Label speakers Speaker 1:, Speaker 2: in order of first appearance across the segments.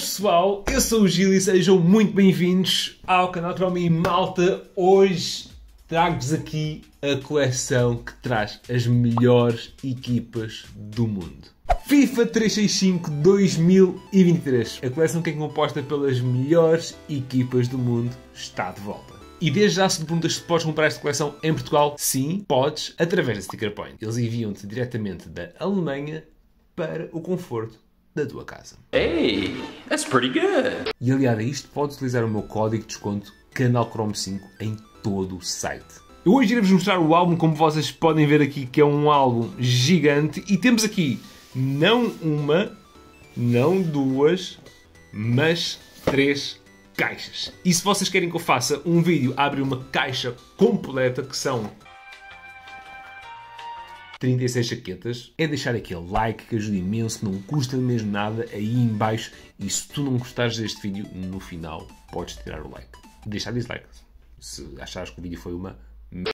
Speaker 1: pessoal, eu sou o Gil e sejam muito bem-vindos ao canal Cromi Malta. Hoje trago-vos aqui a coleção que traz as melhores equipas do mundo. FIFA 365 2023. A coleção que é composta pelas melhores equipas do mundo está de volta. E desde já se me perguntas se podes comprar esta coleção em Portugal, sim, podes, através da Sticker Point. Eles enviam-te diretamente da Alemanha para o conforto da tua casa. Hey, that's pretty good! E aliado a isto, podes utilizar o meu código de desconto Chrome 5 em todo o site. Eu hoje irei-vos mostrar o álbum, como vocês podem ver aqui, que é um álbum gigante e temos aqui não uma, não duas, mas três caixas. E se vocês querem que eu faça um vídeo, abre uma caixa completa que são 36 jaquetas, é deixar aquele like que ajuda imenso, não custa mesmo nada, aí embaixo E se tu não gostares deste vídeo, no final podes tirar o like. Deixar dislike se achares que o vídeo foi uma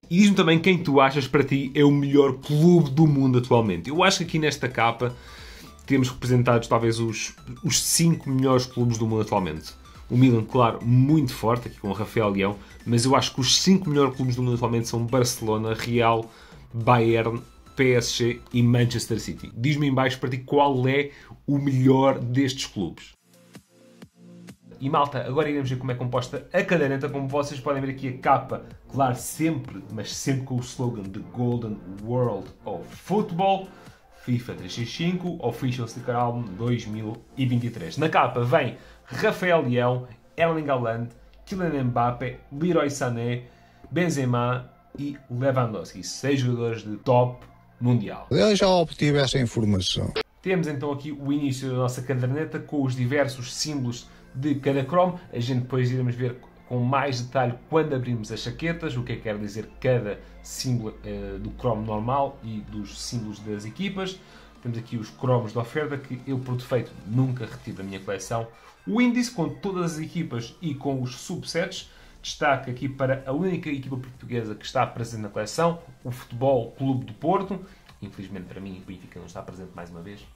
Speaker 1: e diz-me também quem tu achas para ti é o melhor clube do mundo atualmente. Eu acho que aqui nesta capa temos representados talvez os, os cinco melhores clubes do mundo atualmente. O Milan, claro, muito forte, aqui com o Rafael Leão, mas eu acho que os cinco melhores clubes do mundo atualmente são Barcelona, Real, Bayern, PSG e Manchester City. Diz-me em baixo para ti qual é o melhor destes clubes. E malta, agora iremos ver como é composta a caderneta. Então, como vocês podem ver aqui a capa, claro, sempre, mas sempre com o slogan The Golden World of Football. FIFA 365 Official Sticker Album 2023. Na capa vem Rafael Leão, Erling Haaland, Kylian Mbappe, Leroy Sané, Benzema e Lewandowski. Seis jogadores de top mundial. Eu já obtive essa informação. Temos então aqui o início da nossa caderneta com os diversos símbolos de cada cromo. A gente depois iremos ver com mais detalhe quando abrimos as chaquetas, o que é que quer dizer cada símbolo uh, do cromo normal e dos símbolos das equipas. Temos aqui os cromos da oferta que eu, por defeito, nunca retiro da minha coleção. O índice com todas as equipas e com os subsets. Destaque aqui para a única equipa portuguesa que está presente na coleção, o Futebol Clube do Porto. Infelizmente para mim, o Benfica não está presente mais uma vez.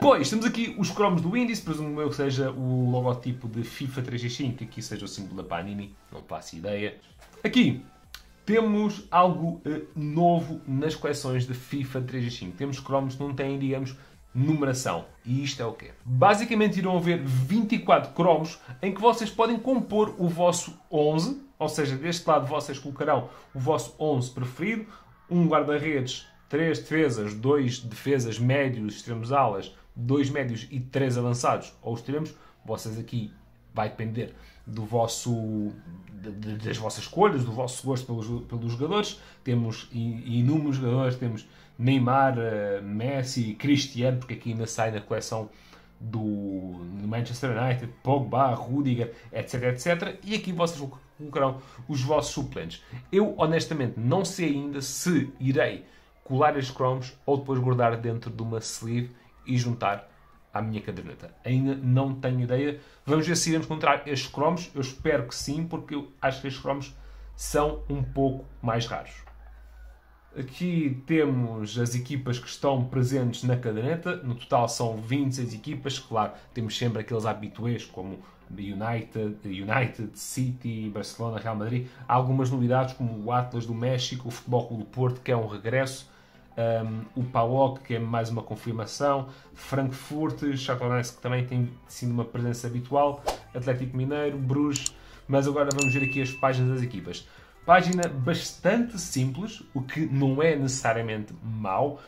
Speaker 1: Pois, temos aqui os cromos do índice, presumo eu que seja o logotipo de FIFA que aqui seja o símbolo da Panini, não faço ideia. Aqui temos algo uh, novo nas coleções de FIFA 3G5. Temos cromos que não têm, digamos, numeração. E isto é o quê? Basicamente irão haver 24 cromos em que vocês podem compor o vosso 11, ou seja, deste lado vocês colocarão o vosso 11 preferido, um guarda-redes, três defesas, dois defesas médios, extremos alas, dois médios e três avançados ou extremos. Vocês aqui vai depender do vosso das vossas escolhas, do vosso gosto pelos, pelos jogadores. Temos inúmeros jogadores, temos Neymar, eh, Messi, Cristiano, porque aqui ainda sai na coleção do Manchester United, Pogba, Rudiger, etc, etc. E aqui vocês colocarão os vossos suplentes. Eu, honestamente, não sei ainda se irei colar as cromos ou depois guardar dentro de uma sleeve e juntar à minha caderneta. Ainda não tenho ideia. Vamos ver se iremos encontrar estes cromos. Eu espero que sim, porque eu acho que estes cromos são um pouco mais raros. Aqui temos as equipas que estão presentes na caderneta. No total são 26 equipas. Claro, temos sempre aqueles habituês como United, United, City, Barcelona, Real Madrid. Há algumas novidades como o Atlas do México, o Futebol Clube do Porto, que é um regresso. Um, o PAOK, que é mais uma confirmação. Frankfurt, Chateauneuf, que também tem sido uma presença habitual. Atlético Mineiro, Bruges. Mas agora vamos ver aqui as páginas das equipas. Página bastante simples, o que não é necessariamente mau,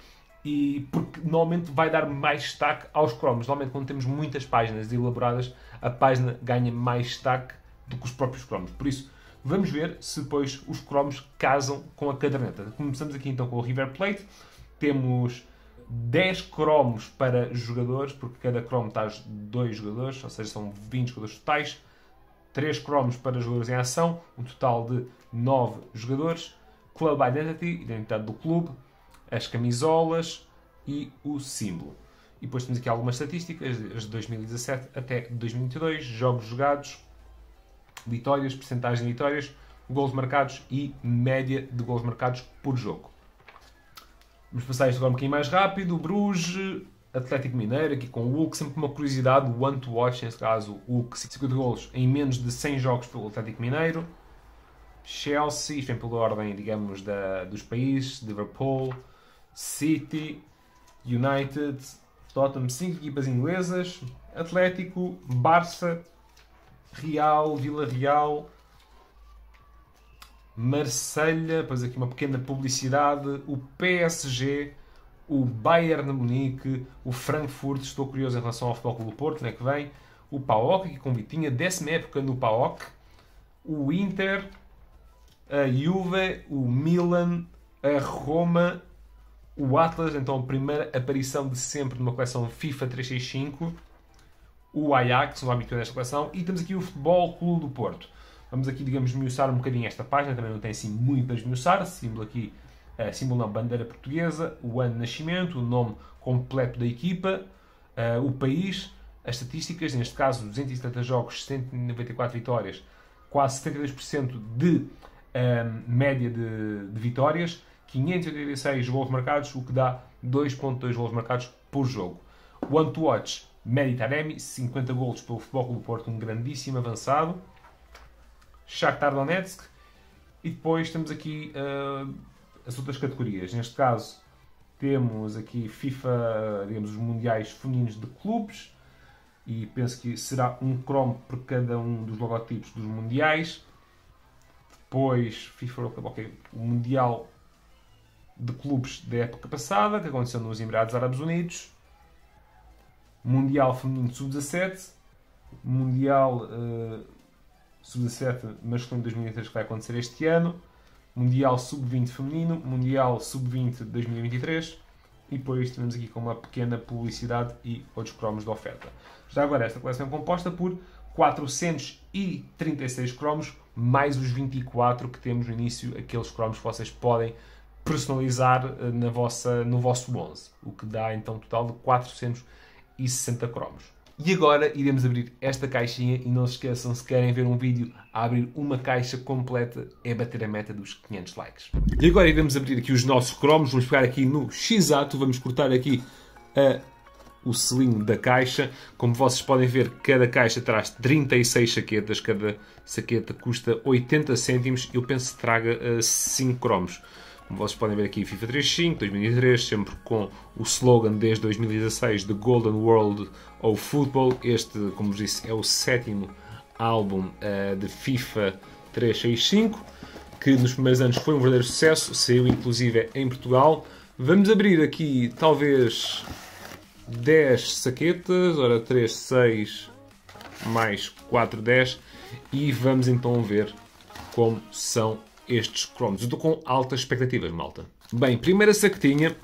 Speaker 1: e porque normalmente vai dar mais destaque aos cromos. Normalmente, quando temos muitas páginas elaboradas, a página ganha mais destaque do que os próprios cromos. Por isso, vamos ver se depois os cromos casam com a caderneta. Começamos aqui então com o River Plate. Temos 10 cromos para jogadores, porque cada cromo traz 2 jogadores, ou seja, são 20 jogadores totais. 3 cromos para jogadores em ação, um total de 9 jogadores, Club Identity, identidade do clube, as camisolas e o símbolo. E depois temos aqui algumas estatísticas, de 2017 até 2022, jogos jogados, vitórias, percentagem de vitórias, gols marcados e média de gols marcados por jogo. Vamos passar isto agora um bocadinho mais rápido. Bruges, Atlético Mineiro, aqui com o Hulk, sempre uma curiosidade, o one to watch, neste caso o Hulk, 50 golos em menos de 100 jogos pelo Atlético Mineiro. Chelsea, isto vem pela ordem, digamos, da, dos países, Liverpool, City, United, Tottenham, 5 equipas inglesas, Atlético, Barça, Real, Vila Real, Marselha, depois aqui uma pequena publicidade, o PSG, o Bayern de Munique, o Frankfurt, estou curioso em relação ao Futebol Clube do Porto, né, que vem, o PAOK, que combitinha, décima época no PAOK, o Inter, a Juve, o Milan, a Roma, o Atlas, então primeira aparição de sempre numa coleção FIFA 365, o Ajax, um habitual desta coleção, e temos aqui o Futebol Clube do Porto. Vamos aqui, digamos, miuçar um bocadinho esta página, também não tem assim muito a esmiuçar, símbolo aqui uh, eh, símbolo não, bandeira portuguesa, o ano de nascimento, o nome completo da equipa, uh, o país, as estatísticas, neste caso 270 jogos, 194 vitórias, quase 72% de eh, média de, de vitórias, 586 gols marcados, o que dá 2.2 gols marcados por jogo. One to watch, Medi Taremi, 50 gols pelo Futebol Clube do Porto, um grandíssimo avançado. Shakhtar Donetsk. E depois temos aqui uh, as outras categorias. Neste caso, temos aqui FIFA, digamos, os mundiais femininos de clubes, e penso que será um Chrome por cada um dos logotipos dos mundiais. Depois, FIFA okay, o Mundial de Clubes da época passada, que aconteceu nos Emirados Árabes Unidos. Mundial Feminino Sub-17. Mundial uh, Sub-17 Masculino 2003, que vai acontecer este ano. Mundial Sub-20 Feminino, Mundial Sub-20 2023 e depois temos aqui com uma pequena publicidade e outros cromos de oferta. Já agora, esta coleção é composta por 436 cromos, mais os 24 que temos no início, aqueles cromos que vocês podem personalizar eh, na vossa, no vosso 11, o que dá então um total de 460 cromos. E agora iremos abrir esta caixinha e não se esqueçam, se querem ver um vídeo a abrir uma caixa completa, é bater a meta dos 500 likes. E agora iremos abrir aqui os nossos cromos, vamos pegar aqui no X-Ato, vamos cortar aqui a, o selinho da caixa. Como vocês podem ver, cada caixa traz 36 saquetas, cada saqueta custa 80 cêntimos, eu penso que traga uh, eh, 5 cromos. Como vocês podem ver aqui, FIFA 35, 2003, sempre com o slogan desde 2016 de Golden World of Football. Este, como vos disse, é o sétimo álbum uh, de FIFA 365, que nos primeiros anos foi um verdadeiro sucesso, saiu inclusive em Portugal. Vamos abrir aqui, talvez, 10 saquetas, ora 3, 6, mais 4, 10, e vamos então ver como são estes cromos. Eu estou com altas expectativas, malta. Bem, primeira sacotinha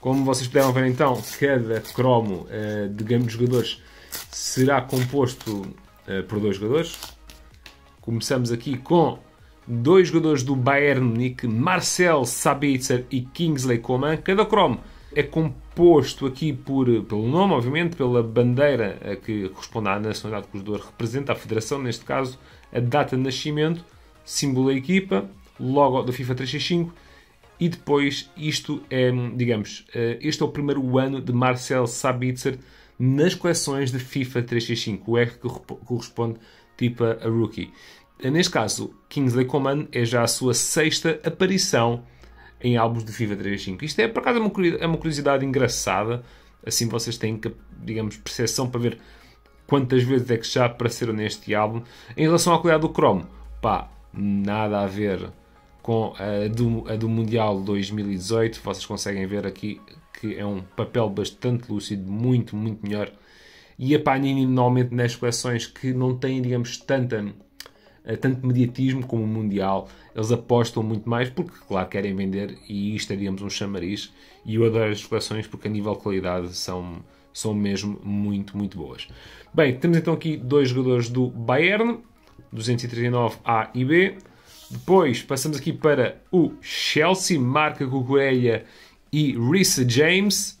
Speaker 1: Como vocês puderam ver então, cada cromo uh, de game dos jogadores será composto uh, por dois jogadores. Começamos aqui com dois jogadores do Bayern Munique, Marcel Sabitzer e Kingsley Coman. Cada cromo é composto aqui por, pelo nome, obviamente, pela bandeira eh, que corresponde à nacionalidade que o jogador representa, a federação neste caso, a data de nascimento, símbolo da equipa, logo do FIFA 365. E depois, isto é, digamos, eh, este é o primeiro ano de Marcel Sabitzer nas coleções de FIFA 365, o R que corresponde tipo a rookie. Eh, neste caso, Kingsley Coman é já a sua sexta aparição em álbuns de FIFA 5 Isto é, por acaso, é, é uma curiosidade engraçada. Assim vocês têm, digamos, percepção para ver quantas vezes é que já apareceram neste álbum. Em relação à qualidade do Chrome, pá, nada a ver com a do, a do Mundial 2018. Vocês conseguem ver aqui que é um papel bastante lúcido, muito, muito melhor. E a Panini, normalmente, nas coleções que não têm, digamos, tanta, eh, tanto mediatismo como o Mundial, eles apostam muito mais porque, claro, querem vender e isto é, digamos, um chamariz. E eu adoro as coleções porque, a nível de qualidade, são, são mesmo muito, muito boas. Bem, temos então aqui dois jogadores do Bayern, 239 A e B. Depois passamos aqui para o Chelsea, marca Cucureia e Risa James.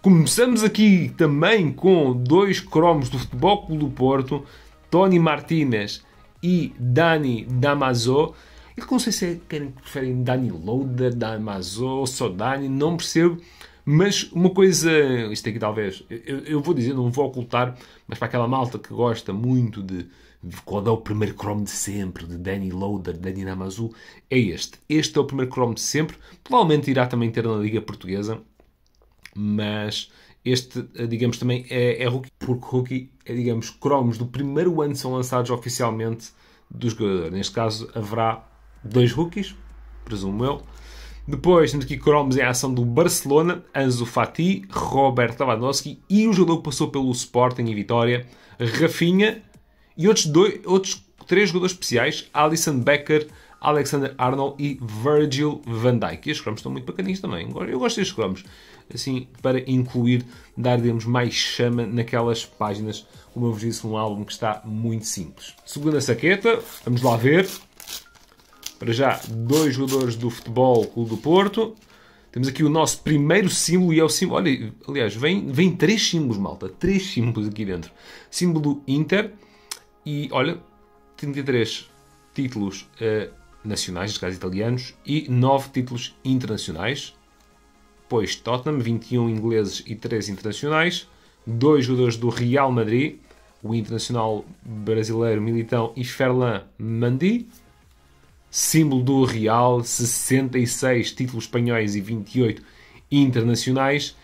Speaker 1: Começamos aqui também com dois cromos do Futebol Clube do Porto, Tony Martinez e Dani Damaso. Eu não sei se é, preferem Dani Loader, Damaso ou só Dani, não percebo. Mas uma coisa, isto aqui talvez, eu, eu vou dizer, não vou ocultar, mas para aquela malta que gosta muito de qual é o primeiro Chrome de sempre de Danny Loader, Danny Namazu é este. Este é o primeiro Chrome de sempre, provavelmente irá também ter na Liga Portuguesa, mas este, eh, digamos, também é, é rookie, porque rookie, é, digamos, Chrome's do primeiro ano são lançados oficialmente do jogador. Neste caso, haverá dois rookies, presumo eu. Depois temos aqui Chrome's em ação do Barcelona, Anzo Fati, Robert Lewandowski e o jogador que passou pelo Sporting e Vitória, Rafinha, e outros, dois, outros três jogadores especiais, Alisson Becker, Alexander Arnold e Virgil van Dijk. E as cromos estão muito bacaninhos também. Eu gosto destes cromos. Assim, para incluir, dar-lhes mais chama naquelas páginas, como eu vos disse, um álbum que está muito simples. Segunda saqueta, vamos lá ver. Para já, dois jogadores do Futebol Clube do Porto. Temos aqui o nosso primeiro símbolo e é o símbolo. Olha, aliás, vem, vem três símbolos, malta. Três símbolos aqui dentro: símbolo Inter, e olha, 33 títulos uh, nacionais, de casos italianos, e 9 títulos internacionais. Pois Tottenham, 21 ingleses e 3 internacionais. Dois jogadores do Real Madrid, o internacional brasileiro Militão e Ferland Mandi. Símbolo do Real, 66 títulos espanhóis e 28 internacionais.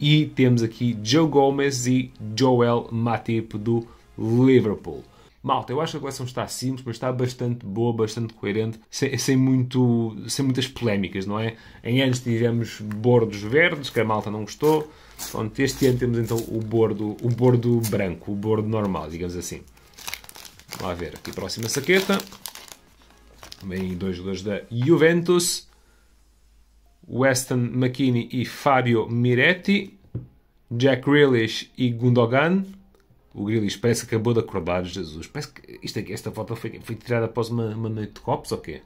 Speaker 1: E temos aqui Joe Gomes e Joel Matip do Liverpool. Malta, eu acho que a coleção está simples, mas está bastante boa, bastante coerente, sem, sem muito, sem muitas polémicas, não é? Em anos tivemos bordos verdes, que a malta não gostou. Pronto, este ano temos então o bordo, o bordo branco, o bordo normal, digamos assim. Vamos lá ver, aqui a próxima saqueta. Vem dois jogadores da Juventus. Weston McKinney e Fabio Miretti. Jack Grealish e Gundogan. O Grilis parece que acabou de acordar Jesus. Parece que isto esta foto foi, foi tirada após uma, uma noite de copos ou quê?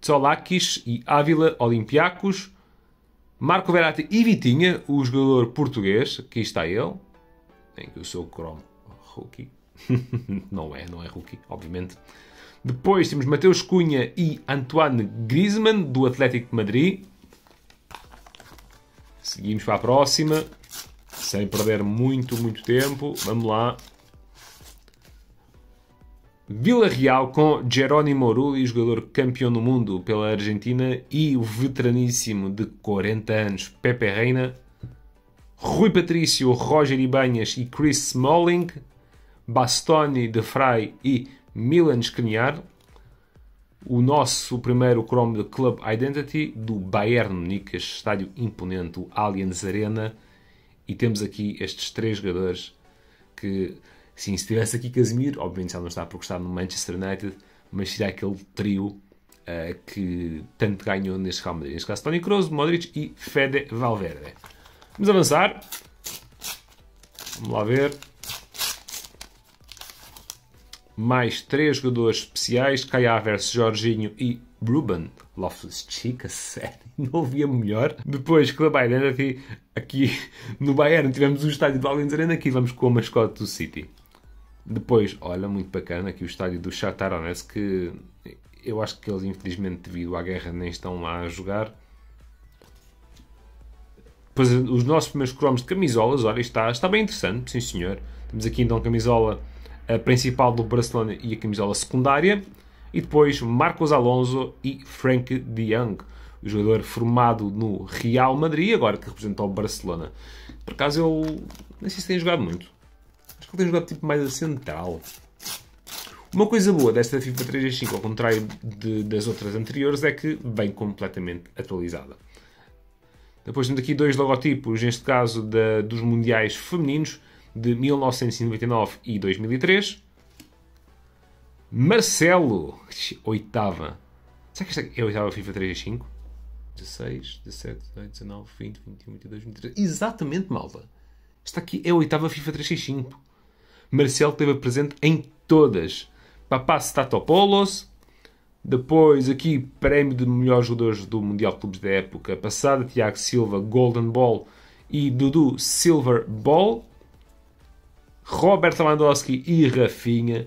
Speaker 1: Tzolakis e Ávila Olympiacos. Marco Verratti e Vitinha, o jogador português. Aqui está ele. Tem que o seu Chrome Rookie. não é, não é rookie, obviamente. Depois temos Mateus Cunha e Antoine Griezmann, do Atlético de Madrid. Seguimos para a próxima. Sem perder muito, muito tempo, vamos lá. Vila Real com Jerónimo Rulli, jogador campeão do mundo pela Argentina e o veteraníssimo de 40 anos Pepe Reina. Rui Patrício, Roger Ibanhas e Chris Smalling. Bastoni, De Frey e Milan Skriniar. O nosso primeiro Chrome de Club Identity do Bayern Munique, estádio imponente, o Allianz Arena. E temos aqui estes três jogadores que, sim, se tivesse aqui Casemiro, obviamente já não está porque está no Manchester United, mas seria aquele trio uh, que tanto ganhou neste Real Madrid. Neste caso, Tony Kroos, Modric e Fede Valverde. Vamos avançar. Vamos lá ver mais três jogadores especiais, Kai versus Jorginho e Ruben loftus chica, sério, não ouvia melhor. Depois, Club Identity, aqui no Bayern, tivemos o estádio do Allianz Arena, aqui vamos com a mascote do City. Depois, olha, muito bacana, aqui o estádio do Shakhtar Donetsk, que eu acho que eles, infelizmente, devido à guerra, nem estão lá a jogar. Depois, os nossos primeiros cromos de camisolas, olha, está, está bem interessante, sim senhor. Temos aqui então camisola a principal do Barcelona e a camisola secundária, e depois Marcos Alonso e Frank de Jong, o jogador formado no Real Madrid, agora que representa o Barcelona. Por acaso eu nem sei se tem jogado muito. Acho que ele tem jogado tipo mais a central. Uma coisa boa desta FIFA 5, ao contrário de, das outras anteriores, é que vem completamente atualizada. Depois temos aqui dois logotipos, neste caso da, dos Mundiais Femininos, de 1999 e 2003. Marcelo, oitava. Será que esta é a oitava FIFA 3 a 5? 16, 17, 18, 19, 20, 21, 22, 23. Exatamente, malta. Esta aqui é a oitava FIFA 5. Marcelo esteve presente em todas. Papá Statopoulos. Depois, aqui, prémio de melhores jogadores do Mundial de Clubes da época passada. Tiago Silva, Golden Ball. E Dudu, Silver Ball. Robert Lewandowski e Rafinha.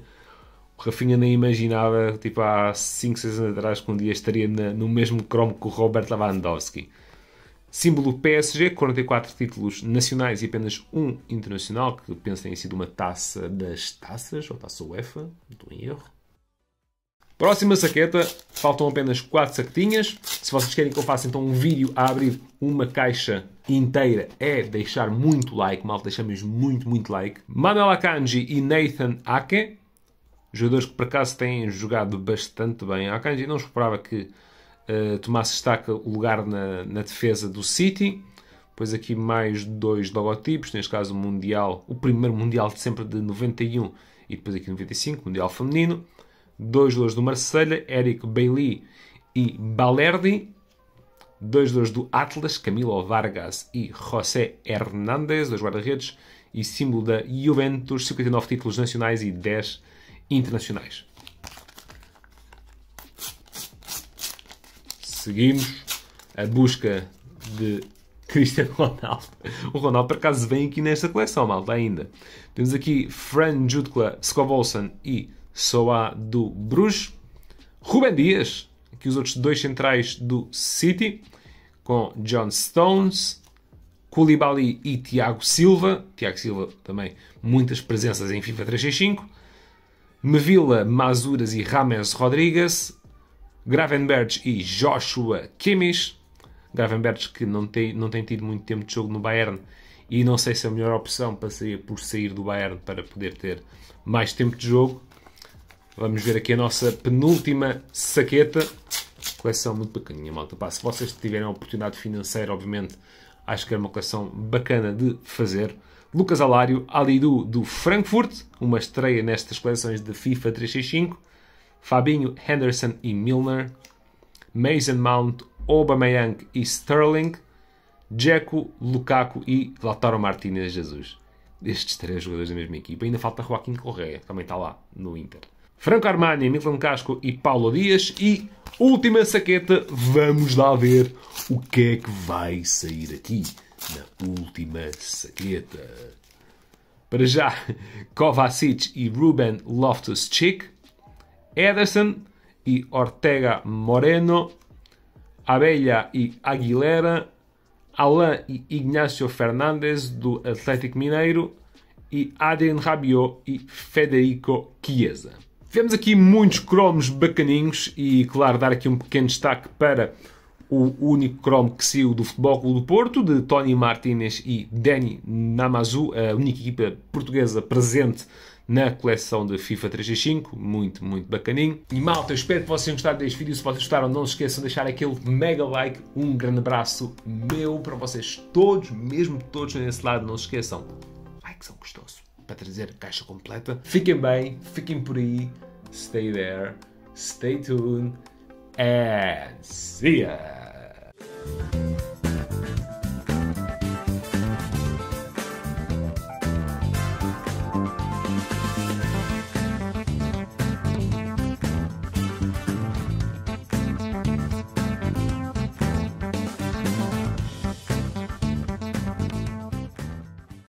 Speaker 1: O Rafinha nem imaginava, tipo há 5, 6 anos atrás, que um dia estaria na, no mesmo cromo que o Robert Lewandowski. Símbolo PSG, 44 títulos nacionais e apenas um internacional, que penso tenha sido uma taça das taças, ou taça UEFA, não estou em erro. Próxima saqueta, faltam apenas 4 saquetinhas. Se vocês querem que eu faça então um vídeo a abrir uma caixa inteira, é deixar muito like, malta, deixamos muito, muito like. Manuel Akanji e Nathan Ake, jogadores que por acaso têm jogado bastante bem. Akanji não esperava que uh, eh, tomasse destaque o lugar na, na defesa do City. Depois aqui mais dois logotipos, neste caso o Mundial, o primeiro Mundial de sempre de 91 e depois aqui 95, Mundial Feminino. Dois jogadores do Marselha, Eric Bailey e Balerdi. Dois jogadores do Atlas, Camilo Vargas e José Hernández, dois guarda-redes. E símbolo da Juventus, 59 títulos nacionais e 10 internacionais. Seguimos a busca de Cristiano Ronaldo. O Ronaldo, por acaso, vem aqui nesta coleção, malta, ainda. Temos aqui Fran Jutkla Olsen e Soa do Bruges. Ruben Dias, aqui os outros dois centrais do City, com John Stones, Koulibaly e Tiago Silva. Tiago Silva também muitas presenças em FIFA 365. Mevila, Mazuras e Rames Rodrigues. Gravenberch e Joshua Kimmich. Gravenberch que não tem, não tem tido muito tempo de jogo no Bayern e não sei se a melhor opção passaria por sair do Bayern para poder ter mais tempo de jogo. Vamos ver aqui a nossa penúltima saqueta. Coleção muito bacaninha, malta. Pá, se vocês tiverem a oportunidade financeira, obviamente, acho que é uma coleção bacana de fazer. Lucas Alário, Alidu do Frankfurt, uma estreia nestas coleções de FIFA 365. Fabinho, Henderson e Milner. Mason Mount, Aubameyang e Sterling. Jeco, Lukaku e Lautaro Martínez Jesus. Destes três jogadores da mesma equipa. Ainda falta Joaquim Correia, também está lá no Inter. Franco Armani, Milton Casco e Paulo Dias. E última saqueta, vamos lá ver o que é que vai sair aqui na última saqueta. Para já, Kovacic e Ruben Loftus-Cheek, Ederson e Ortega Moreno, Abelha e Aguilera, Alain e Ignacio Fernandes do Atlético Mineiro e Adrien Rabiot e Federico Chiesa. Tivemos aqui muitos cromos bacaninhos e, claro, dar aqui um pequeno destaque para o único cromo que saiu do Futebol Clube do Porto, de Tony Martínez e Dani Namazu, a única equipa portuguesa presente na coleção de FIFA 5 muito, muito bacaninho. E malta, eu espero que vocês tenham gostado deste vídeo, se vocês gostaram não se esqueçam de deixar aquele mega like, um grande abraço meu para vocês todos, mesmo todos nesse lado, não se esqueçam, like são gostosos para trazer a caixa completa. Fiquem bem, fiquem por aí, Stay there, stay tuned, and see ya!